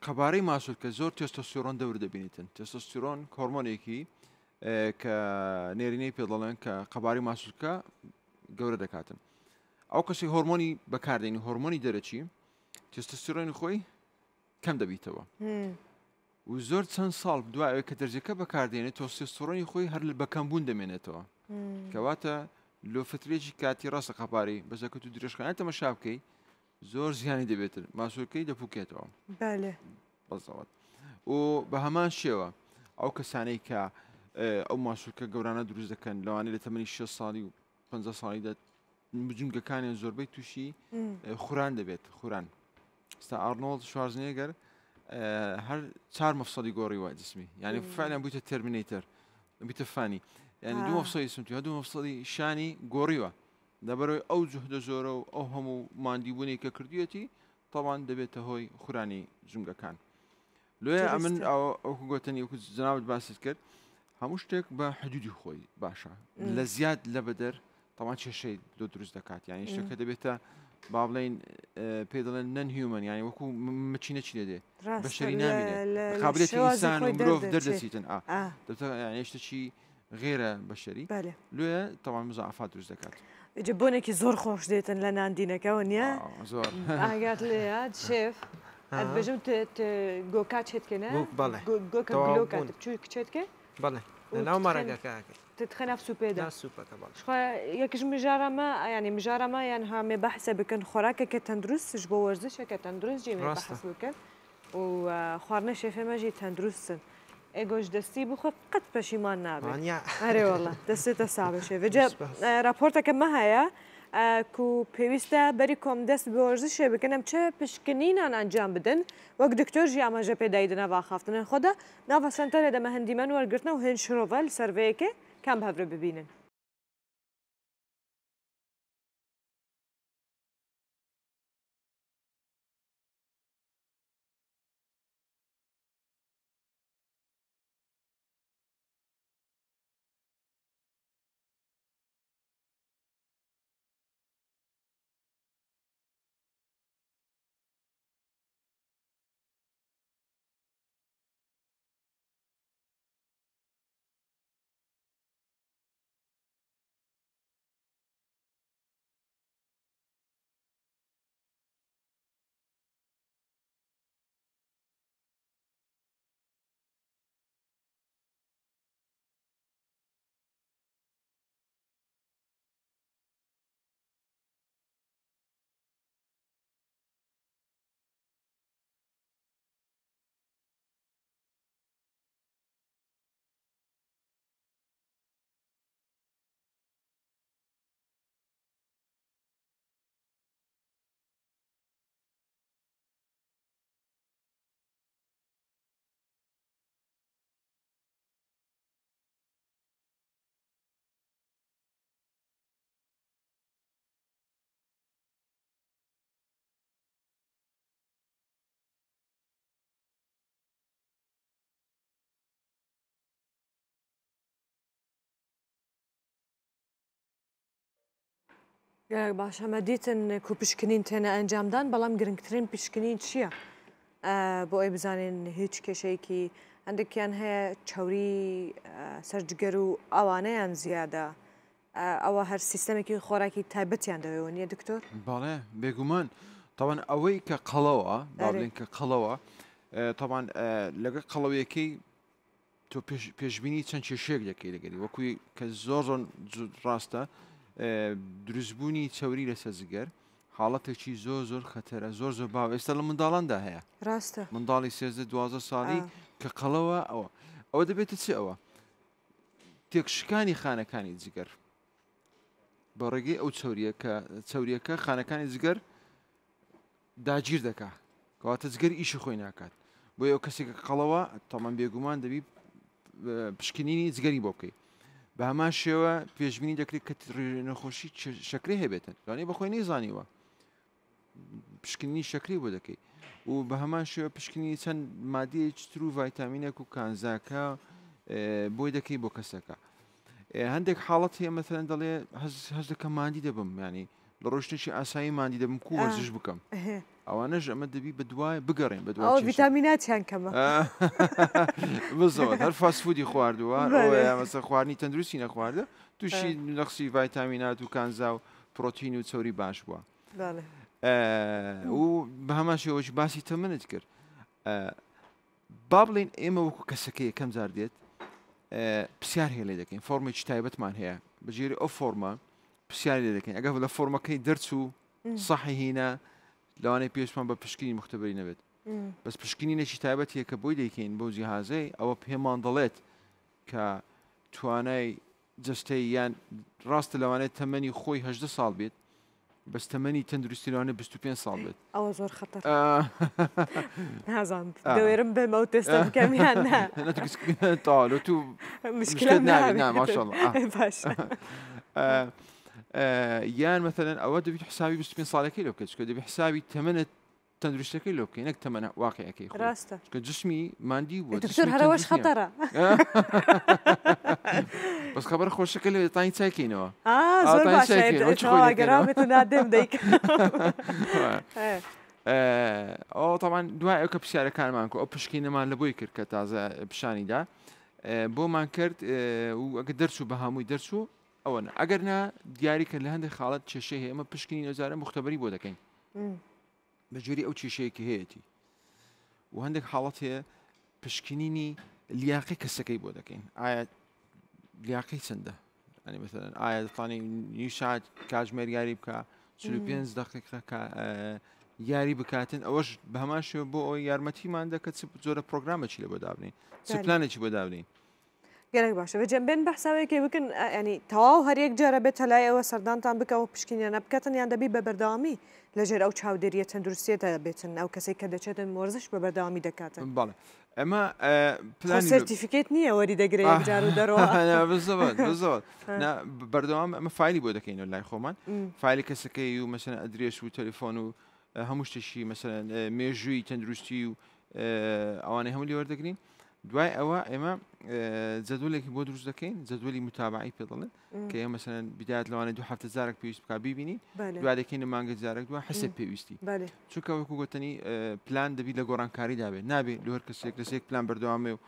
قەبارەی ماسوود کە زۆر تێستۆسیۆرۆن دەور دەبینیتن تێستۆسیۆرۆن هۆرمۆنێکی کە نێرینەی پێ دەڵێن کە قەباری ماسوودکە گەورە دەکاتن. ئەو کەسی هۆرمۆنی بەکاردێنی هۆرمۆنی دەرەچی تستسیڕێنی خۆی کەم دەبیتەوە hmm. و زۆر چەند ساڵ دوایەوە کە دەرجەکە بەکاردێنێت تۆسیستۆڕۆنی خۆی هەر لە بەکەمبوون دەمێنێتەوە hmm. کەواتە لۆفترێکی کاتی ڕاستە قەپاری بەزەکە و درێژخانە تەمەشا بکەی زۆر زیانی دەبێت ماسوورکەی دەپوکێتەوە بەزەوەت و بە هەمان شێوە ئەو کەسانەی کە ئەو ماسوورکە گەورانە دروست دەکەن لەوانی لە تەمەنی 6 ساڵی و 15 ساڵیدا بجونگەکانیان زۆربەی تووشی خوران دەبێت خوران ستا ئارنۆڵ شوارزنێگەر هەر چار مەفسەی گۆڕی وای جسمی یعنی فعلیان بوویتە تەرمینەتەر بیتە فانی یعنی دوو مەفسەی سمتی دوو مەفسەی شانی گۆڕیوە دەبەرەوەی ئەو جوهدە زۆرە و ئەو هەموو مادیبوونی کە کردوەتی تەوان دەبێتە هۆی خورانی جونگەکان لێ ئەمن ئەو گوتنی وەکو جناوت باست کرد هەموو شتێک بە حدودی خۆی باشە لە زیاد لە بەدەر طبعا کێشەی دۆ دروست دەکات یانی شتەکە دەبێتە با بڵین پێ دەڵێن نەن هیومن یانی وەکو مچینە چی دێ بە شەری نامێنێت قابلێتی ئینسان و مرۆڤ دەردەچیتن ئا هێشتەی غێرە بەشەری لێ تەوان مزعافات دروست دەکات. بۆنێکی زۆر خۆش دێتن لە ناندینەکەەوە نییە زۆر ئاگات لێات شێف. بژم گۆکات چێتکەنە گۆکە کچێتکە بڵێ لەناو مەڕەگەکە. تتخنى في سوبي لا سوبا طبعا شخوا يكش مجارما يعني مجارما يعني ها مي بحث بكن خوراك كتندروس جبو ورزش كتندروس جي مي بحث بكن و آه، خوارنا شيفه ما جي تندرسن اگوش دستی بخو قد پشیمان نابی مانیا آره والله دستی تصابه شه و جا راپورت که مهایا کو پیوسته بری کم دست به ورزش بکنم چه پشکنینان انجام بدن وک دکتر جی اما جا پیدایدن و خافتن خدا ناو سنتر دمه هندیمن ورگرتن و هنشروول سرویه که كم هفر ببینن باش ئەمە دیتن کو پشکنین تێنە ئەنجامدان بەڵام گرنگترین پشکنین چییە؟ بۆ ئەوی بزانین هیچ کێشەیەکی هەندێکیان هەیە چاوری سەرجگەر و ئەوانەیان زیادە ئەوە هەر سیستەمێکی خۆراکی تایبەتیان دەوێەوە نیە دکتۆر؟ باڵێ بێگومان تاوان ئەوەی کە قەڵەوە باڵێن کە قەڵەوە تاوان لەگە قەڵەوەیەکەی تۆ پێشببینی چەند کێشێک یەکەی لەگەری وەکوی کە زۆر ڕاستە دروستبوونی چوری لە سەزگەر حاڵەتێکی زۆر زۆر خەتەرە زۆر زۆر باو ئێستا لە منداڵاندا هەیە ڕاستە منداڵی سێزدە دوازە ساڵی کە قەڵەوە ئەوە ئەوە دەبێتە چی ئەوە تێکشکانی خانەکانی جگەر بە ڕێگەی ئەو چوریەکە چوریەکە خانەکانی جگەر داگیر دەکا کەواتە جگەر ئیشی خۆی ناکات بۆ ئەو کەسێکە قەڵەوە تەمان بێگومان دەبی پشکنینی جگەری بۆ بکەیت بە هەمان شێوە پێشبینی دەکرێت کە نەخۆشی شکری هەبێتن دانێ بەخۆی نەیزانیوە پشکنی شکری بۆ دەکەیت و بە هەمان شێوە پشکنی چەند مادیەچتر و ڤایتامینێک و کانزاکە بۆی دەکەی بۆ کەسەکە هەندێک حاڵەت هەیە مەمثلەن دەڵێ هەز دەکە مادی دەبم ینی لە ڕۆشتێکی ئاسایی مادی دەبم کو وەرزش بکەم ئەوانەش ئەمە دەبی بە دوای بگەڕێن بە دوای ڤیتامیناتیان کەمە بزەوە هەر فاسفودی خواردووە مەسە خواردنی تەندروستی نەخواردە تووشی نەخسی ڤایتامینات و کانزا و پرۆتین و چوری باش بووە و بە هەمان شێوەش باسی تەمنت کرد با بڵین ئێمە وەکو کەسەکە یەکەم زار دێت پرسیار هێ لێ دەکەین فۆرمێکی تایبەتمان هەیە بەژێری ئەو فۆرمە بسیاری دیگه اگر ولی فرم که درتو صحیح نه لانه پیش من با پشکینی مختبرين بيت بس پشکینی نشي تعبتی هي باید اینکه این بوزی هزه او پیمان دلت که توانه جسته یعن راست لانه تمنی خوی هجده سال بید بس تمنی تندرستي لو أنا پین صالبيت او زور خطر نازم دویرم يرم مو تستم کم یا نه نه تو کس کنه تو مشکل نه نه یان مثلەن ئەوە دەبیت حساوی 25 ساڵەکەی لەکەچ کە دەبی حساوی تەمەنە تەندروستەکەی لۆکە نەک تەمەە واقعەکەی ڕاستە کە جسمی مادی بوو هەرەوەش خەتەرە بەس خبەر خۆشەکە لە تای چاکەینەوە گەرامێتنادێم دەیک ئەو تاوان دوای ئەوکە پرسیارەکانمان کو ئەو پشکینەمان لە بۆی کرد کە تازە پیشانیدا بۆمان کرد و ئەگە دەرچوو بە هەمووی دەرچوو ئەوەن ئەگەر نا دیاریکە لە هەندێک خاڵت چێشەی هەیە ئەمە پشکنی نەزارە مختبری بۆ دەکەین بەجوری ئەو چێشەیەکی هەیەی و هەندێک حاڵەت هەیە پشکنینی لیاقی کەسەکەی بۆ دەکەین ئایا لیاقی چەندە ئەنی مثلەن ئایا دەتوانانی نیشات کاتژمێر یاری بکە سلو پێنج دقیقەکە یاری بکاتن ئەوەش بە هەمان شێوە بۆ ئەوی یارمەتیمان دەکەت زۆرە پرۆگرامەکی لە بۆ دابنین سپلانێکی بۆ دابنین گەرەک باشە بە جەمبێن بەحساوەیەکی بکن ینی تەواو هەرێک جارە بێت تەلای ئەوە سەردانتان بکەوە پشکنیانە بکەن یان دەبی بە بەردامی لەژێر ئەو چاودێریە تەندروستێ دەبێتن ئەو کەسێک کە دەچێتن مۆرزش بە بەردامی دەکاتن باڵە ئەمە سرتیفیکت نییە وەری دەگرێتجار و دەڕۆ بەردەوام ئەمە فیلی بۆ دەکەینەوە لای خۆمان فیلی کەسەکەی و مەسەن ئەدرێش و تەلیفۆن و هەموو شتشی مەسەن مێژووی تەندروستی و ئەوانەی هەموو لێوەردەگرین دوای ئەوە ئێمە جدولێکی بۆ دروست دەکەین جدولی متابعی پێ دەڵێن کە ئێمە مەسەن بدات لەوانە دو هەفتە زارێک پێویست بک ببینین دوادەکەین مانگە جارێک دووە حسە پێویستی چونکە وەکو گوتنی پلان دەبی لە گۆڕانکاری دابێت نابێت لەوەر کەسێک لەسێک پلان بەردەوامێ و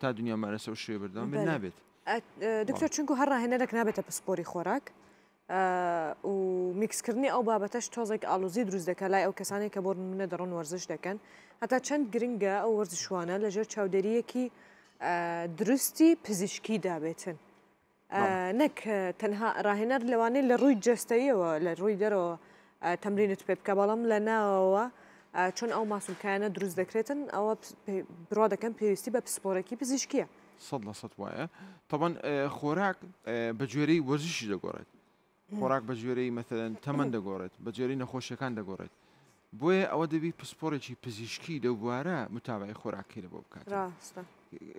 تا دنیا مارەسە و شوێ بەردەوام نابێت دکتۆر چونکو هەر ڕاهێنەرێک نابێتە پسپۆری خۆراک و میکسکردنی ئەو بابەتەش تۆزێک ئالوزی دروست دەکە لای ئەو کەسانێک کە بۆ منە دەڕۆن وەرزش دەکەن هەتا چەند گرنگە ئەو وەرزشوانە لەژێر چاودێریەکی دروستی پزیشکی دابێتن نەک تەنها ڕاهێنەر لەوانەیە لە ڕووی جستەیەوە لە ڕووی دەرەوە تەمرینت پێ بکە بەڵام لە ناوەوە چۆن ئەو ماسوولکایانە دروست دەکرێتن ئەوە بڕوا دەکەم پێویستی بە پسپۆرەکی پزیشکیە سەد لە سەد وایە تەبەن خۆراک بەگوێرەی وەرزیشی دەگۆڕێت خۆراک بەگوێرەی مەتەن تەمەند دەگۆڕێت بەجێری نەخۆشیەکان دەگۆڕێت بۆیە ئەوە دەبی پسپۆرێکی پزیشکی دەوبارە متابای خۆراکی لە بۆ بکات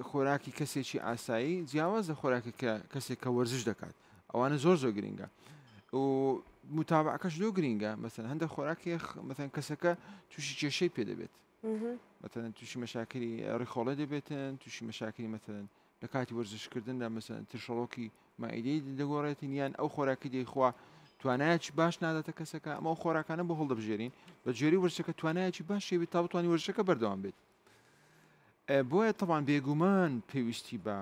خۆراکی کەسێکی ئاسایی جیاوازە خۆراکە کەسێک کە وەرزش دەکات ئەوانە زۆر زۆر گرنگە و متابعەکەش دۆ گرینگە مەسەن هەندە خۆراکی مەەن کەسەکە تووشی کێشەی پێ دەبێت مەەن تووشی مەشاکری ڕێخۆڵە دەبێتن تووشی مەشاکری مەەن لە کاتی وەرزشکردندا مەسەن ترشەڵۆکی مائیدەی دەگۆڕێتین یان ئەو خۆراکی دەیخوا توانایکی باش نادەتە کەسەکە ئەمە خۆراکانە بۆ هەڵدەبژێرین بە جێری وەرشەکە توانایکی باش شێوی تا بتوانانی وەرشەکە بەردەوام بێت بۆیە تەوان بێگومان پێویستی بە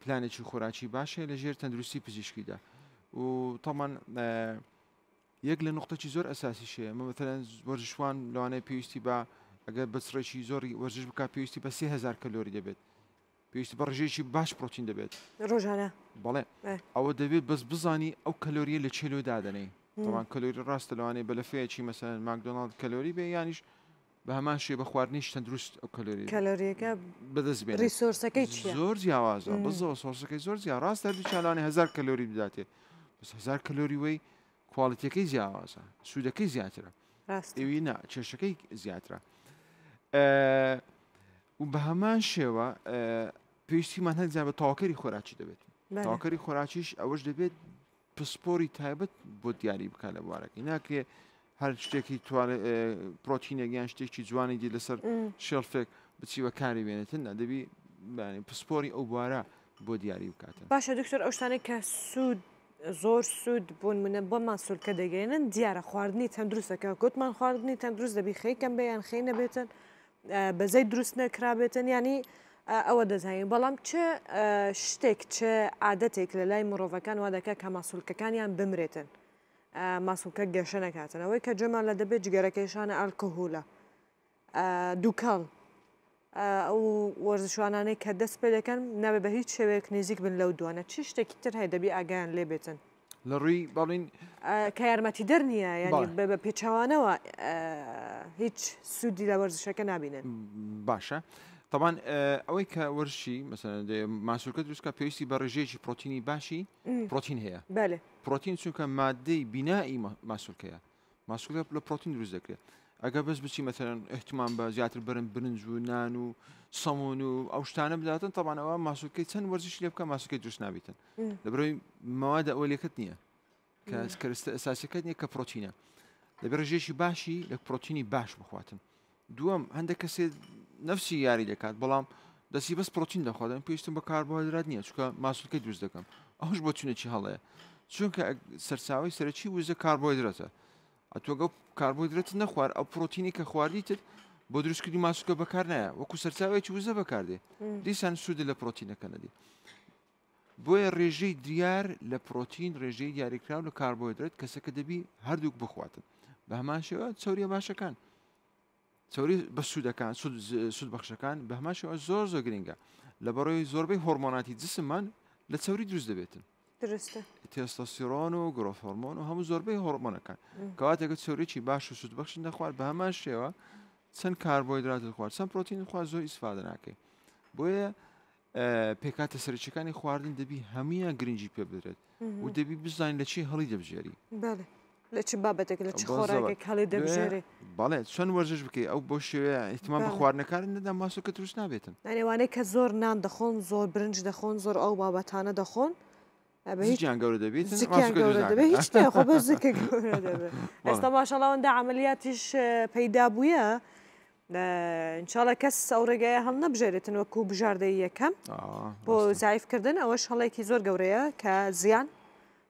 پلانێکی خۆراکی باشە لەژێر تەندروستی پزیشکیدا و تەمان یەک لە نقطەی زۆر ئەساسی شەیە مەمثلەن وەرزشوان لەوانەیە پێویستی بە ئەگەر بەسڕێکی زۆری وەرزش بک پێویستی بە سه هزار کەلۆری دەبێت پێویستی بە ڕژێکی باش پرۆتین دەبێت ڕۆژانە بەڵێ ئەوە دەبێت بەس بزانی ئەو کەلۆریە لە چێلۆ دادنەی تەوان کەلۆری ڕاستە لەوانەیە بەلەفەیەکی مەسەن ماکدۆناڵد کەلۆری بێ یانیش بە هەمان شێ بە خواردنیش تەندروست کلۆری کلۆریەکە بەدەست بێت ریسۆرسەکەی زۆر جیاوازە بزەوە سۆرسەکەی زۆر زییا ڕاستە بچالانی هزار کلۆری بداتێ هزار کلۆری وی کواڵیتەکەی جیاوازە سوودەکەی زیاترە ئێوی نا چێشەکەی زیاترە و بە هەمان شێوە پێویستیمان هەندزیە بە تاواکەری خۆراکی دەبێت تاواکەری خۆراکیش ئەوەش دەبێت پسپۆری تایبەت بۆ دیاری بکە لە بوارەکەی ناکرێت هەر شتێکی پرۆتینەگەیان شتێکی جوانی دی لەسەر شێڵفێک بچیوە کاری وێنێتن نەدەبی پسپۆری ئەو بوارە بۆ دیاری بکاتن باشە دکتۆر ئەوشتانێک کە سوود زۆر سوود بوون منە بۆمان سوولکە دەگەێنن دیارە خواردنی تەندروستەکە گوتمان خواردنی تەندروست دەبی خەیکەم بەیان خەی نەبێتن بەزەی دروست نەکرابێتن ینی ئەوە دەزانین بەڵام چه شتێک چه عادەتێک لە لای مرۆڤەکان وا دەکە کە ماسوولکەکانیان بمرێتن. ماسوکە گەشە نەکاتنەوەی کە جەمان لە دەبێت جگەرەکەیشانە ئەلکەهولە دووکەڵ ئەو وەرزشوانانەی کە دەست پێ دەکەن نابێ بە هیچ شێوەیەک نزیک بن لەو دوانە چی شتێکی تر هەیە دەبی ئاگیان لێ بێتن لە ڕووی بەڵین کە یارمەتی دەرنیە یعنی بە پێچوانەوە هیچ سوودی لە وەرزشەکە نبینن باشە طبعا ئەوەی کە وەرشی ماسوورکە دروستکە پێویستی بە ڕژێکی پرۆتینی باشی پرۆتین هەیە پرۆتین چونکە مادەی بینایی ماسوورکەیە ماسوورکە لە پرۆتین دروست دەکرێت ئەگە بەس بچی مەەن احتمان بە زیاتر برن برنج و نان و سەمون و ئەو شتانە بداتن تەبانەوە ماسوورکەی چەند وەرزش لێ بکە ماسوورکەی دروست نابیتن لەبرەوەی مەوادە ئەوەلێکت نییە کە کەستە ئەساسەکەت نییە کە پرۆتینە لەبێ ڕژێکی باشی لە پرۆتینی باش بخواتن دووەم هەندێک کەسێت نفسی یاری دەکات بەڵام دەسی بەس پرۆتین دەخوادن پێشتم بە کاربهدرات نییە چکە ماسوولکەی دروست دەکەم ئەوش بۆ چونەی هەڵەیە چونکە سەرچاوی سەرچی وزە کاربۆیدرێتە ئەتۆگە کاربۆیدرێت نەخوار ئەو پرۆتینی کە خواردیتت بۆ دروستکردی ماسوکە بەکار نایە وەکو سەرچاوێکی وزە بەکاردێ دیسان سوود لە پرۆتینەکە نەدی بۆیە ڕێژەی دیار لە پرۆتین ڕێژەی یاریکراو لە کاربۆیدرێت کەسەکە دەبی هەردووک بخواتن بە هەمان شێوە چوریە باشەکان. چوری بە سوودەکان سود بەخشەکان بە هەماشەوە زۆر زۆر گرنگە لە بەڕۆی زۆربەی هۆرمۆناتی جسممان لە چوری دروست دەبێتن تێستاسیرۆن و گرۆفۆرمۆن و هەموو زۆربەی هۆرمۆنەکان کەواتێکە چوریی باش و سود بەخشین دەخوارد بە هەمان شێوە چەند کاربۆیدرات خوارد چەند پرۆتین خوا زۆر ئیسفاده ناکەی بۆیە پێکاتە سەرچەکانی خواردن دەبی هەمویان گرنگی پێ بدرێت و دەبی بزانین لە چی هەڵی دەبژێری لە چ بابەتێک لە چ خۆراێک هەڵی دەبژێری بەڵێ چەند وەرزش بکەیت ئەو بۆ شێوەیە احتمان بە خواردنەکارن نەدا ماسۆ کە دروست نابێتن ئەوانەیە کە زۆر نان دەخۆن زۆر برنج دەخۆن زۆر ئەو بابەتانە دەخۆن هیچیان گەورە دەبێت ئێستا باشەڵەوەندا عملیاتیش پەیدا بووە انشاڵە کەس ئەو ڕێگەیە هەڵ نەبژێرێتن وەکو بژاردەی یەکەم بۆ زایفکردن ئەوەش هەڵێکی زۆر گەورەیە کە زیان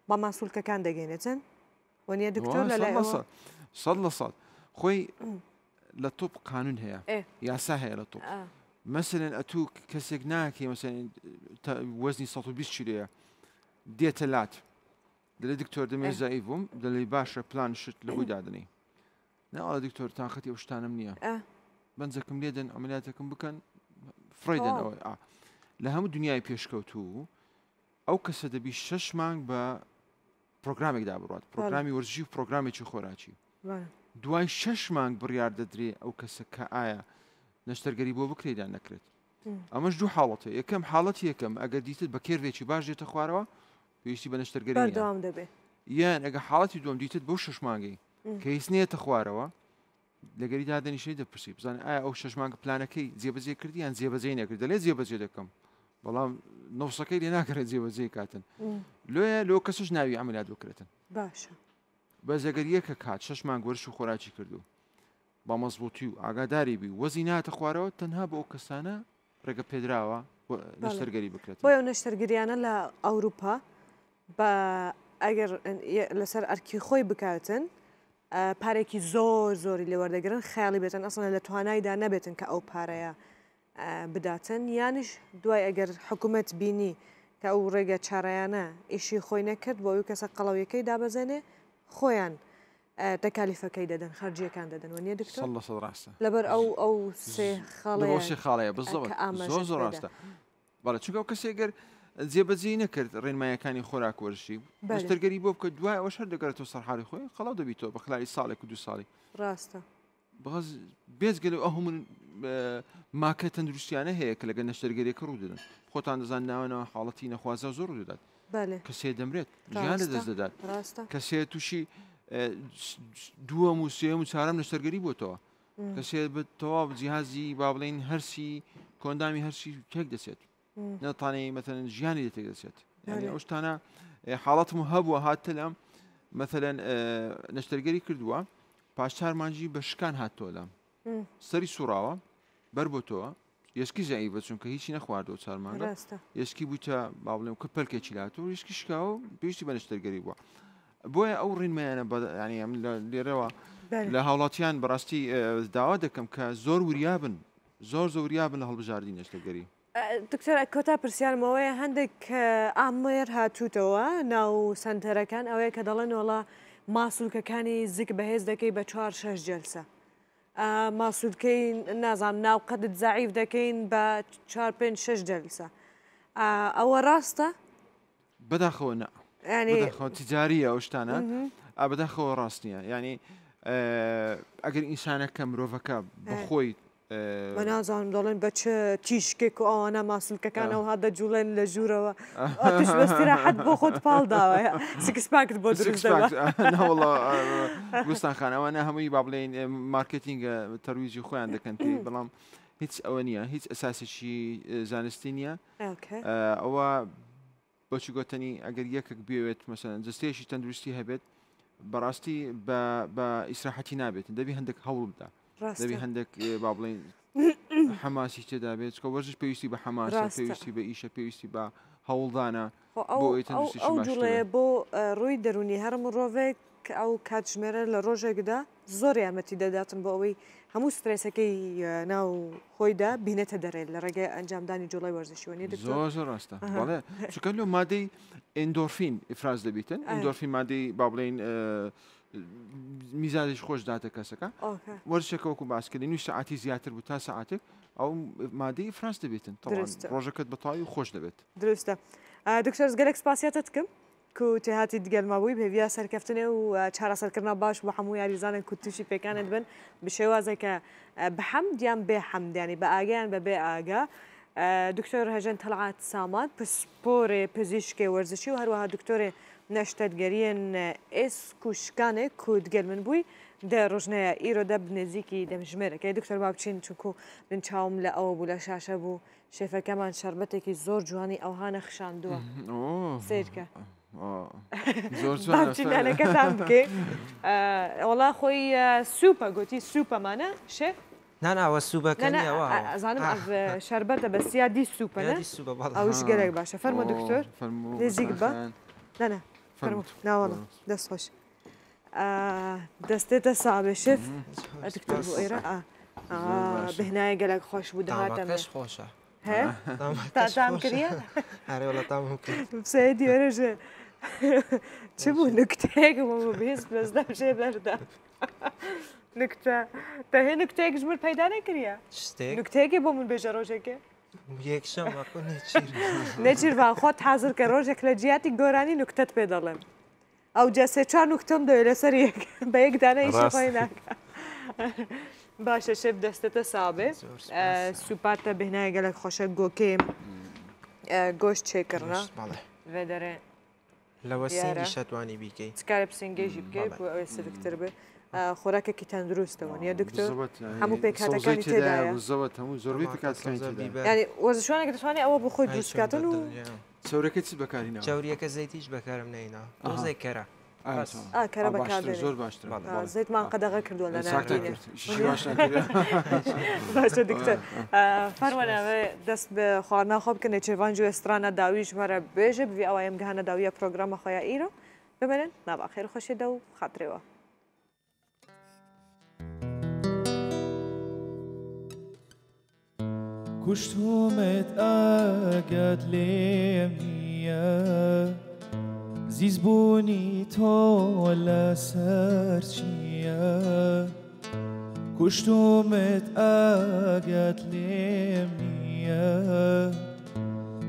بە ماسوولکەکان دەگەێنێتن وەنیە دکتۆر لە لای سەد لە سەد خۆی لە تۆپ قانون هەیە یاسا هەیە لە تۆپ مەسن ئەتوو کەسێک ناکەی مەس وەزنی 120 لەیە دێتە لات دەلێ دکتۆر دەمێ زایی بووم دەلی باشە پلان شت لەبووی دادنی ناڵە دکتۆر تاخەتی ئەو شتانم نییە بەنجەکەم لێدەن ئەمەلاتەکەم بکەن فڕیدەنەوەی لە هەموو دنیای پێشکەوتوو ئەو کەسە دەبی شش مانگ بە پرۆگرامێکدا بڕات پرۆگرامی وەرزی و پرۆگرامێکی خۆراچی دوای شش مانگ بڕیار دەدرێ ئەو کەسە کە ئایا نەشتەرگەری بۆ بکرێدا نەکرێت ئەمەش دوو حاڵەتە یەکەم حاڵەت یەکەم ئەگە دیتت بە کێرێکی باش دێتە خوارەوە پێویستی بە نەشتەرگەری دام دەبێت یان ئەگە حاڵەتی دوم دیتت بۆ شش مانگەی کە هیچنیەتە خوارەوە لەگەری دادەنیشەی دەپرسی بزان ئایا ئەو شش مانگە پلانەکەی جێبەجێ کردیان جێبەجێ نەکرد دەلێ جێبەجێ دەکەم بەڵام نووسەکەی لێ ناکرێت جێبەجێ کاتن لێ لۆ کەسش ناوی ئەمەلا دوکرێتن باشە بە زەگەریە کە کات شەشمان گوەرش و خۆراکی کردو با مەزبوتی و ئاگاداری بی وەزی ناتە خوارەوە تەنها بۆ ئەو کەسانە ڕێگە پێدراوە نەشتەرگەری بکرێت بۆ ئەو نەشتەرگریانە لە ئەوروپا بە ئەگەر لەسەر ئەرکی خۆی بکاتن پارێکی زۆر زۆری لێوەردەگرن خیاڵی بێتن ئەسڵە لە توانایدا نەبێتن کە ئەو پارەیە بداتن یانش دوای ئەگەر حکوومەت بینی کە ئەو ڕێگە چارەیانە ئیشی خۆی نەکرد بۆ ئەو کەسە قەڵەوەیەکەی دابەزێنێ خۆیان تەکالیفەکەی دەدەن خەرجیەکان دەدەن و نیە دکتۆر ڕاستە لەبەر ئەو ئەو سێ خاڵەیە خاڵەیە بزەوە زۆر زۆر ڕاستە بەڵە چگەڵ کەسێگەر جێبەجێ نەکرد ڕێنمایەکانی خۆراک وەرشی بەشتەرگەری بۆ بکە دوای ئەوە شەر دەگەرێتەوە سەرحاری خۆی خەڵاو دەبییتەوە بە خلای ساڵێک و دو ساڵی ڕاستە بەز بێزگەل ئەو هەمون ماکە تەندروستیانە هەیە کە لەگە نەشتەرگەریەکە ڕوو دەدەن خۆتان دەزان ناوەنەوە حاڵەتی نەخوازە زۆر دەدات کەسێ دەمرێت ژیان لە دەست دەدات کەسێ تووشی دووە موسیێم و چارەم لە سەرگەری بۆتەوە کەسێ تەواو جیهازی با بڵین هەرسی کۆندامی هەرسی تێک دەسێت نەتانەی مەتەن ژیانی دەتێک دەسێت ئەوشتانە حاڵەتم هەبووە هاتە لەم مەمثلەن نەشتەرگەری کردووە پاشچارمانجی بە شکان هاتۆ لەم سەری سوراوە بەر بۆ تۆە یسکی زاییوە چونکە هیچی نەخواردەوە چارمانگە یسکی بووتە با بڵێم کە پەلکێکی لاتۆ یسکی شکاوە پێویستی بەنشتەرگەری بووە بۆیە ئەو ڕینمەیانە ینی ئەم لێرەوە لە هاوڵاتیان بەڕاستی داوا دەکەم کە زۆر وریابن زۆر زۆریابن لە هەڵبژاردی نشتەگەری دکتۆر کۆتا پرسیارمەوەی هەندێک ئامێر هاتووتەوە ناو سنتەرەکان ئەوەیە کە دەڵێن وڵە ماسوولکەکانی زیک بەهێز دەکەی بە چوار شەش جلسە ماسود کەین نازان ناوقەدت زعیف دەکەین بە چهار پێنج شش آه، او راستا بدا بەداخەوە نا ینی يعني تجارية وشتانا آه، بدا بەداخەوە ڕاست يعني آه، اگر ئەگەر كم مرۆڤەکە بەخۆی نازانم دەڵێن بە چ تیشکێک و ئەوانە ماسمکەکانەوە هادە جوڵێن لە ژوورەوە ئەتشبستیراحەت بۆ خۆت پاڵداوە سکسپاکت بۆ گوستان خانەوانە هەمووی با بڵێن مارکتینگە تەرویزی خۆیان دەکەن پێی بەڵام هیچ ئەوە نییە هیچ ئەساسێکی زانستی نییە ئەوە بۆچی گۆتنی ئەگەر یەکێک بێوێت مەسەن جستێشی تەندروستی هەبێت بەڕاستی بە ئیسراحەتی نابێت دەبی هەندێک هەوڵ بدە. دەبی هەندێک با بڵین حەماسی تێدا بێت چکە وەرزش پێویستی بە حەماس پێویستی بە ئیشە پێویستی بە هەوڵدانە ئەوڵێ بۆ ڕووی دەرونی هەر مرۆڤێک ئەو کاتژمێرە لە ڕۆژێکدا زۆر یامەتی دەداتن بۆ ئەوەی هەموو سترێسەکەی ناو خۆیدا بینێتە دەرێت لە ڕێگەی ئەنجامدانی جوڵی وەرزشیوەنی زۆر ڕاستە چکە لە مادەی ئندۆرفین ئفراز دەبیتن ئەندۆرفی مادەی با بڵین میزارێک خۆش داتە کەسەکە وەرشەکەوەکو باسکردی نوی سعاتی زیاتر بوو تا سعاتێک ئەو مادەی فرانس دەبێتن ڕۆژەکەت بەتەواوی خۆش دەبێت درستە دکتۆر گەلێک سپاسیاتتکەم کو تێهاتی دگەلمەبووی بێویە سەرکەفتنێ و چارەسەرکردنا باش بە هەموو یاریزانن کو تووشی پێکانت بن بشێوازەکە بەحەم دیان بێ حەمدیانی بە ئاگیان بە بێ ئاگا. دکتۆر هەژەن تەلعات سامات پسپۆرێ پزیشکی وەرزشی و هەروەها دکتۆرێ نەشتەتگەریەن ئێس کوشکانێک کو دگەل من بووی دە ڕژنەیە ئیرۆدە بنزیکی دەمژمێرەکەی دکتەر بابچین چونکو من چاوم لە ئەوە بوو لە شاشە بوو شێفەکەمان شربەتێکی زۆر جوانی ئەوهانە خشاندووە سیرکە. زۆرچینانەکەتان بکە وڵا خۆی سوپە گوتی سوپەمانە شێف ناناوە سوبەکەزانم شربەتە بە سیادی سوپە ئەوش گەرەێک باشە فەرمە دکتۆر نزیک بە نەنە لا والله آه، دس آه. آه، خوش دەستێتە سابشف ئێرە بهنای گەلک خۆش بوو دەهاتەش خۆشە تام کردە دیێرەژێ چ بوو نکتێکم بست بەس دەژێ بەردا. نکتە دەهێ نکتێکژمر پەیدا نەکرە نکتێکی بۆ من بێژە ڕۆژێکێ؟ نەچیرواخۆ حاضر کە ڕۆژێک لە جیاتی گۆرانی نوکتت پێ دەڵێم ئەو جەسێ چوار نوکتم دوێ لەسەر بە یەک دانەیشی ناکە. باشە شێب دەستێتە سابێ سوپاتە بهنایە گەلک خۆشە گۆکێ گۆشت چێکردنا وێدەرێ لەوە سیشەتوانی بیکەیت کارە پسنگێژی بکەیت بۆ ئەوێ سرکتتر بێت. دکتر خۆراکێکی تەندروستەوە نیە دکتۆر هەموو پێکاتەکانی تێدایە زەوەت یعنی زۆربەی پێکاتەکانی وەزشوانێک دەتوانێت ئەوە بۆ خۆی دروستکاتن و چاورەکە چی زیتیش بکارم نه اینا. نینە ئەوزێک آه کره بەکار زور باشتر بله. زیت من زیتمان قەدەغە کردووە لە دکتر. فرمانه فەروەنەوە دەست بە خواردناخۆ بکەن چێوان جوێ سترانە داویش مەرە بێژە بوی ئەوە ئەم گەهانە داویە پرۆگرامە خۆیان ئیرە ببێنن ناباخێر خۆشیدا و خاترەوە كشتو متأجد لمية زيزبوني طول طولة سرشية كشتو متأجد لمية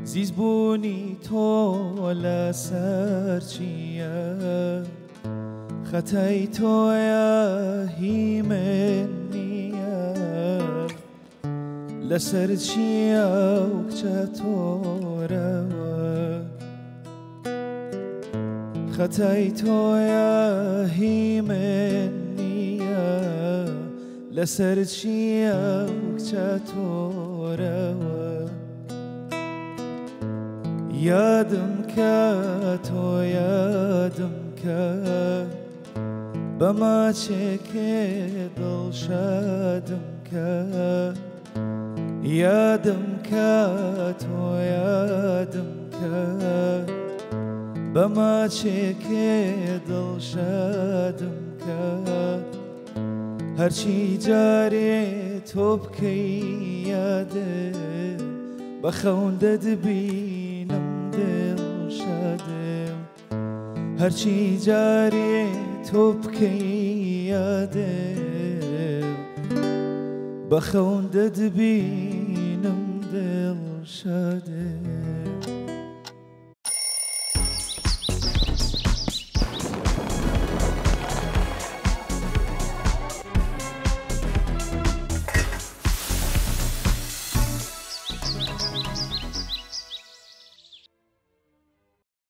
زيز بوني طولة سرشية خطيتو يا هي مني لەسەر چیە و کچە تۆرەوە خەتای تۆیە هیمێن نییە لەسەر چیە و کچە تۆرەوە یادم کە تۆ یادم کە بەماچێکێ دڵشادم کە یادم کە تۆ یادم کە بەماچێکێ دڵشادم کە هەرچی جارێ تۆ بکەی یادێ بە خەوندە دبینم دڵشادم هەرچی جارێ تۆ بکەی یادێ بە خەوندە دبین shade